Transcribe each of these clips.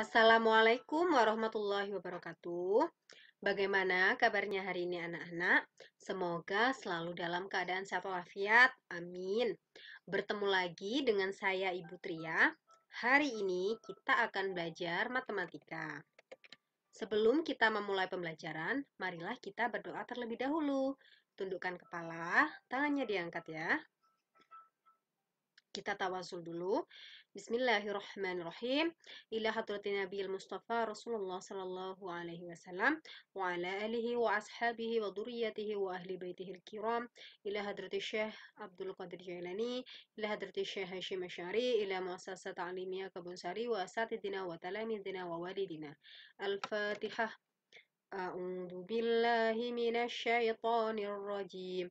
Assalamualaikum warahmatullahi wabarakatuh. Bagaimana kabarnya hari ini anak-anak? Semoga selalu dalam keadaan sehat walafiat. Amin. Bertemu lagi dengan saya Ibu Tria. Hari ini kita akan belajar matematika. Sebelum kita memulai pembelajaran, marilah kita berdoa terlebih dahulu. Tundukkan kepala, tangannya diangkat ya. Kita tawasul dulu. بسم الله الرحمن الرحيم إلى حضرة النبي المصطفى رسول الله صلى الله عليه وسلم وعلى آله وأصحابه وذريته وأهل بيته الكرام إلى حضرة الشيخ عبد القادر جيلاني إلى حضرة الشيخ هاشم الشعري إلى مؤسسة تعليمية كبنساري وأساتذتنا وتلاميذنا ووالدنا الفاتحة أعوذ بالله من الشيطان الرجيم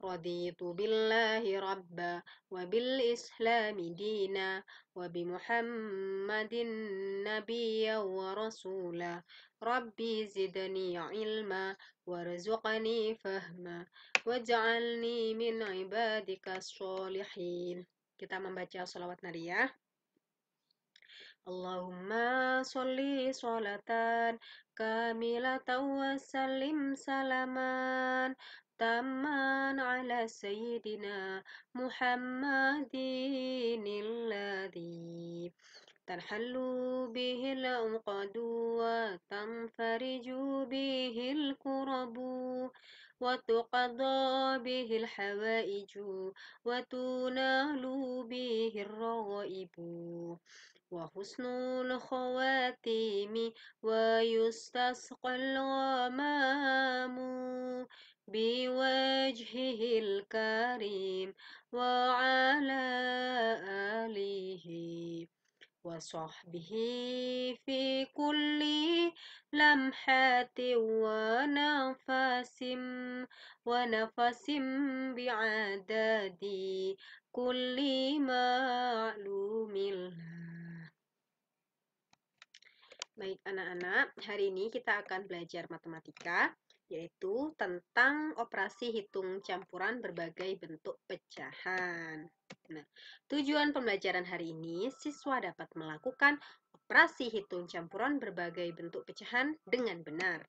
raditu billahi rabba wa bil islami dina wa bi ilma warzuqni fahma waj'alni min kita membaca salawat nariyah Allahumma sholli salatan, kamilatan wa sallim salaman تاما على سيدنا محمد الذي تنحل به العقد وتنفرج به الكرب وتقضى به الحوائج وتنال به الرغائب وحسن الخواتيم ويستسقى الغمام بوجهه الكريم وعلى آله وصحبه في كل لمحة ونفس ونفس بعدد كل معلوم الله Baik anak-anak, hari ini kita akan belajar matematika yaitu tentang operasi hitung campuran berbagai bentuk pecahan. Nah, tujuan pembelajaran hari ini siswa dapat melakukan operasi hitung campuran berbagai bentuk pecahan dengan benar.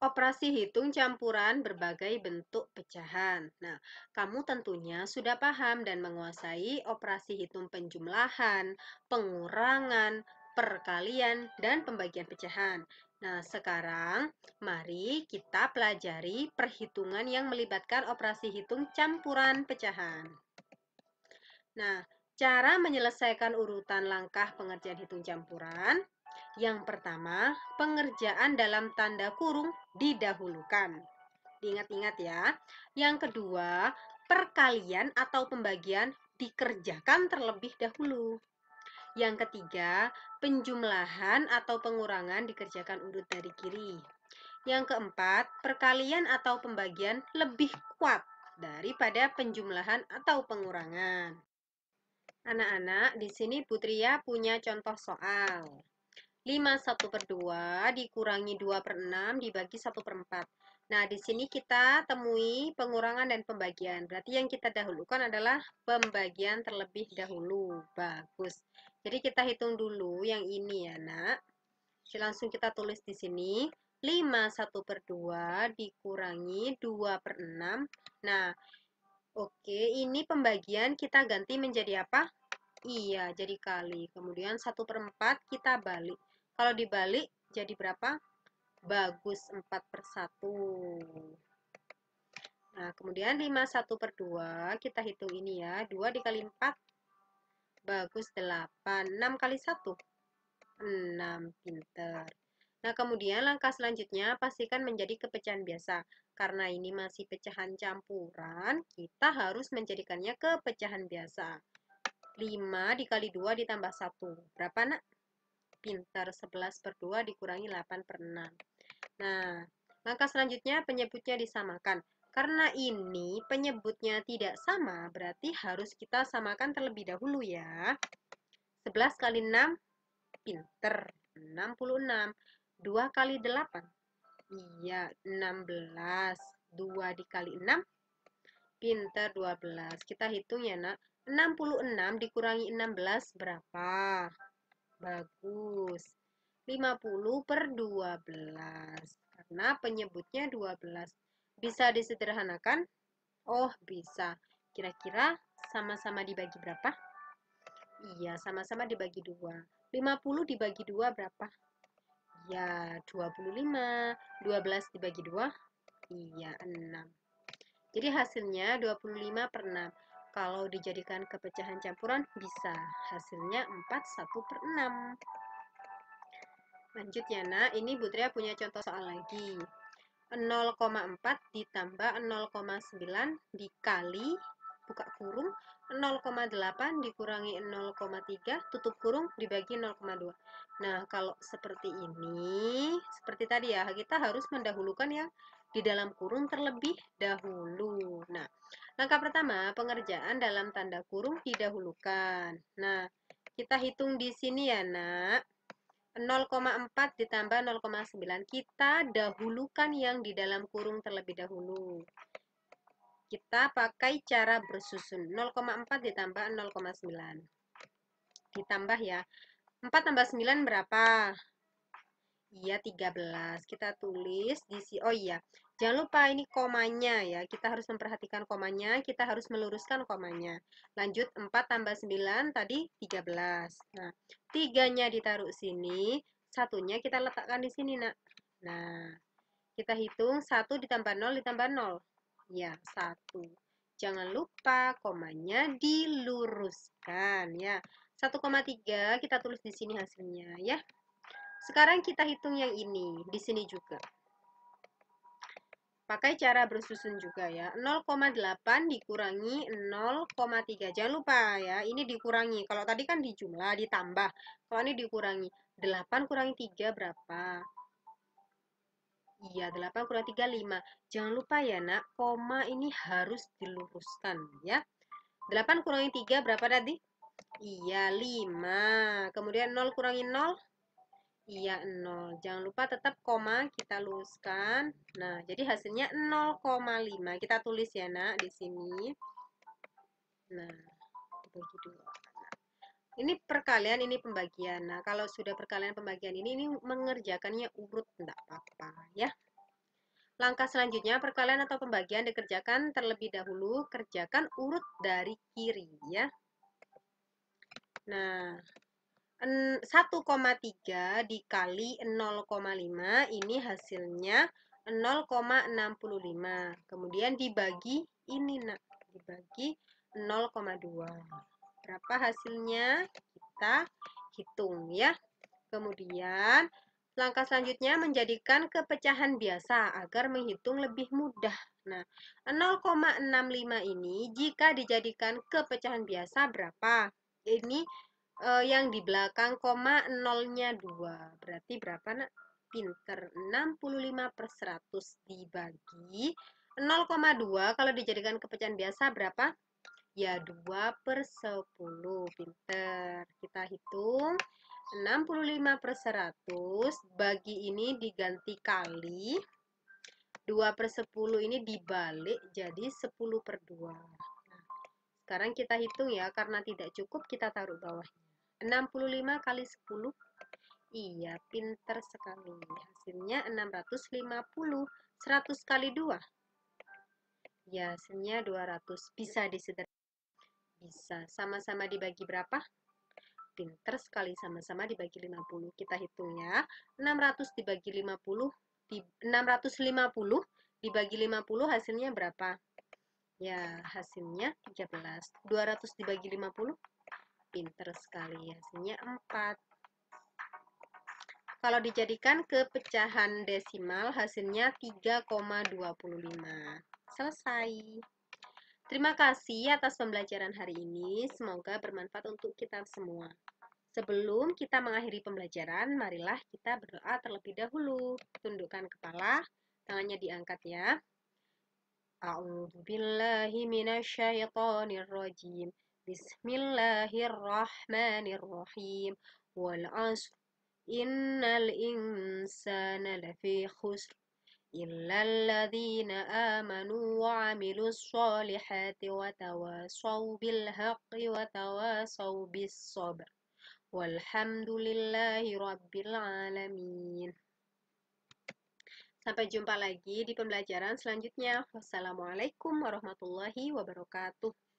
Operasi hitung campuran berbagai bentuk pecahan. Nah, kamu tentunya sudah paham dan menguasai operasi hitung penjumlahan, pengurangan, perkalian, dan pembagian pecahan. Nah, sekarang mari kita pelajari perhitungan yang melibatkan operasi hitung campuran pecahan. Nah, cara menyelesaikan urutan langkah pengerjaan hitung campuran yang pertama, pengerjaan dalam tanda kurung didahulukan. ingat ingat ya. Yang kedua, perkalian atau pembagian dikerjakan terlebih dahulu. Yang ketiga, penjumlahan atau pengurangan dikerjakan urut dari kiri. Yang keempat, perkalian atau pembagian lebih kuat daripada penjumlahan atau pengurangan. Anak-anak, di sini Putria ya punya contoh soal. 5 1 per 2 dikurangi 2 per 6 dibagi 1 per 4. Nah, di sini kita temui pengurangan dan pembagian. Berarti yang kita dahulukan adalah pembagian terlebih dahulu. Bagus. Jadi kita hitung dulu yang ini ya, nak. Jadi langsung kita tulis di sini. 5 1 per 2 dikurangi 2 per 6. Nah, oke, ini pembagian kita ganti menjadi apa? Iya, jadi kali. Kemudian 1 per 4 kita balik. Kalau dibalik jadi berapa? Bagus 4 per 1. Nah, kemudian 5 1 per 2. Kita hitung ini ya. 2 dikali 4. Bagus 8. 6 kali 1. 6. Pinter. Nah, kemudian langkah selanjutnya pastikan menjadi kepecahan biasa. Karena ini masih pecahan campuran, kita harus menjadikannya kepecahan biasa. 5 dikali 2 ditambah 1. Berapa, nak? pintar. 11 per 2 dikurangi 8 per 6. Nah, langkah selanjutnya penyebutnya disamakan. Karena ini penyebutnya tidak sama, berarti harus kita samakan terlebih dahulu ya. 11 kali 6, pinter. 66. 2 kali 8. Iya, 16. 2 dikali 6, pinter 12. Kita hitung ya, nak. 66 dikurangi 16 berapa? Bagus. 50 per 12. Karena penyebutnya 12. Bisa disederhanakan? Oh, bisa. Kira-kira sama-sama dibagi berapa? Iya, sama-sama dibagi 2. 50 dibagi 2 berapa? Ya, 25. 12 dibagi 2? Iya, 6. Jadi hasilnya 25 per 6. Kalau dijadikan kepecahan campuran bisa. Hasilnya 4 1 per 6. Lanjut ya nak, ini Butria punya contoh soal lagi. 0,4 ditambah 0,9 dikali buka kurung 0,8 dikurangi 0,3 tutup kurung dibagi 0,2 nah kalau seperti ini seperti tadi ya kita harus mendahulukan yang di dalam kurung terlebih dahulu nah langkah pertama pengerjaan dalam tanda kurung didahulukan nah kita hitung di sini ya nak 0,4 ditambah 0,9 kita dahulukan yang di dalam kurung terlebih dahulu kita pakai cara bersusun. 0,4 ditambah 0,9. Ditambah ya. 4 tambah 9 berapa? Iya, 13. Kita tulis di sini. Oh iya, jangan lupa ini komanya ya. Kita harus memperhatikan komanya. Kita harus meluruskan komanya. Lanjut, 4 tambah 9 tadi 13. Nah, 3 nya ditaruh sini. Satunya kita letakkan di sini, nak. Nah, kita hitung 1 ditambah 0 ditambah 0 ya satu. Jangan lupa komanya diluruskan ya. 1,3 kita tulis di sini hasilnya ya. Sekarang kita hitung yang ini di sini juga. Pakai cara bersusun juga ya. 0,8 dikurangi 0,3. Jangan lupa ya, ini dikurangi. Kalau tadi kan dijumlah, ditambah. Kalau ini dikurangi, 8 kurangi 3 berapa? Iya, 8 kurang 3, 5. Jangan lupa ya, nak, koma ini harus diluruskan, ya. 8 kurangi 3 berapa tadi? Iya, 5. Kemudian 0 kurangi 0? Iya, 0. Jangan lupa tetap koma kita luruskan. Nah, jadi hasilnya 0,5. Kita tulis ya, nak, di sini. Nah, dibagi dua. Ini perkalian, ini pembagian. Nah, kalau sudah perkalian pembagian ini, ini mengerjakannya urut, tidak apa-apa ya. Langkah selanjutnya, perkalian atau pembagian dikerjakan terlebih dahulu, kerjakan urut dari kiri ya. Nah, 1,3 dikali 0,5 ini hasilnya 0,65. Kemudian dibagi ini nak, dibagi 0,2 berapa hasilnya kita hitung ya. Kemudian langkah selanjutnya menjadikan kepecahan biasa agar menghitung lebih mudah. Nah, 0,65 ini jika dijadikan kepecahan biasa berapa? Ini eh, yang di belakang koma nolnya 2. Berarti berapa nak? Pinter 65 per 100 dibagi 0,2 kalau dijadikan kepecahan biasa berapa? ya 2 per 10 pinter kita hitung 65 per 100 bagi ini diganti kali 2 per 10 ini dibalik jadi 10 per 2 nah, sekarang kita hitung ya karena tidak cukup kita taruh bawahnya 65 kali 10 Iya, pinter sekali. Hasilnya 650. 100 kali 2. Ya, hasilnya 200. Bisa disederhana. Bisa. Sama-sama dibagi berapa? Pinter sekali. Sama-sama dibagi 50. Kita hitung ya. 600 dibagi 50. Di, 650 dibagi 50 hasilnya berapa? Ya, hasilnya 13. 200 dibagi 50? Pinter sekali. Hasilnya 4. Kalau dijadikan ke pecahan desimal, hasilnya 3,25. Selesai. Terima kasih atas pembelajaran hari ini. Semoga bermanfaat untuk kita semua. Sebelum kita mengakhiri pembelajaran, marilah kita berdoa terlebih dahulu. Tundukkan kepala, tangannya diangkat ya. A'udzubillahiminasyaitonirrojim. Bismillahirrahmanirrahim. Wal Innal insana lafi khusr illalladzina amanu wa amilus solihati wa tawasaw bil wa tawasaw bis sabr walhamdulillahi rabbil alamin Sampai jumpa lagi di pembelajaran selanjutnya. Wassalamualaikum warahmatullahi wabarakatuh.